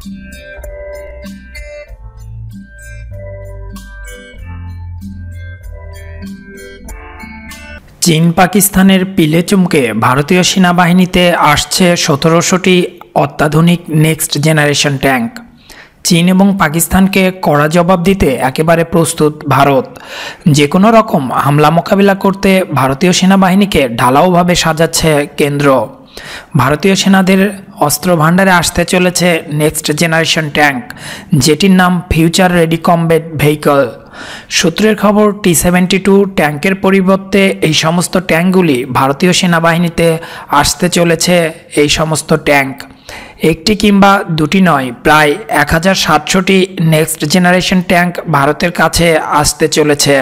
চীন পাকিস্তানের পিলে চুমকে ভারতীয় সেনাবাহিনীতে আসছে সতেরোশোটি অত্যাধুনিক নেক্সট জেনারেশন ট্যাঙ্ক চীন এবং পাকিস্তানকে কড়া জবাব দিতে একেবারে প্রস্তুত ভারত যে কোনো রকম হামলা মোকাবিলা করতে ভারতীয় সেনাবাহিনীকে ঢালাওভাবে সাজাচ্ছে কেন্দ্র ভারতীয় সেনাদের অস্ত্র ভাণ্ডারে আসতে চলেছে নেক্সট জেনারেশন ট্যাঙ্ক যেটির নাম ফিউচার রেডি কমবেট ভেহিকল সূত্রের খবর টি সেভেন্টি টু ট্যাঙ্কের পরিবর্তে এই সমস্ত ট্যাঙ্কগুলি ভারতীয় সেনাবাহিনীতে আসতে চলেছে এই সমস্ত ট্যাঙ্ক একটি কিংবা দুটি নয় প্রায় এক হাজার সাতশোটি নেক্সট জেনারেশন ট্যাঙ্ক ভারতের কাছে আসতে চলেছে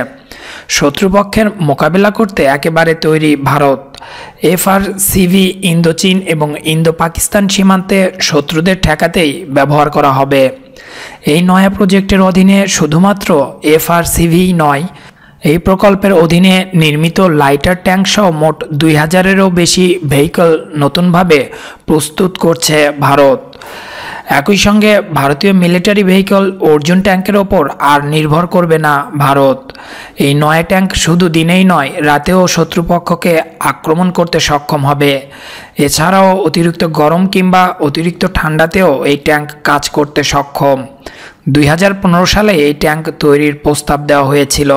শত্রুপক্ষের মোকাবেলা করতে একেবারে তৈরি ভারত এফআরসিভি ইন্দোচীন এবং ইন্দো পাকিস্তান সীমান্তে শত্রুদের ঠেকাতেই ব্যবহার করা হবে এই নয়া প্রজেক্টের অধীনে শুধুমাত্র এফআরসিভি নয় এই প্রকল্পের অধীনে নির্মিত লাইটার ট্যাঙ্কসহ মোট দুই হাজারেরও বেশি ভেহিকল নতুনভাবে প্রস্তুত করছে ভারত একই সঙ্গে ভারতীয় মিলিটারি ভেহিকল অর্জুন ট্যাঙ্কের ওপর আর নির্ভর করবে না ভারত এই নয় ট্যাঙ্ক শুধু দিনেই নয় রাতেও শত্রুপক্ষকে আক্রমণ করতে সক্ষম হবে এছাড়াও অতিরিক্ত গরম কিংবা অতিরিক্ত ঠান্ডাতেও এই ট্যাঙ্ক কাজ করতে সক্ষম দুই সালে এই ট্যাঙ্ক তৈরির প্রস্তাব দেওয়া হয়েছিল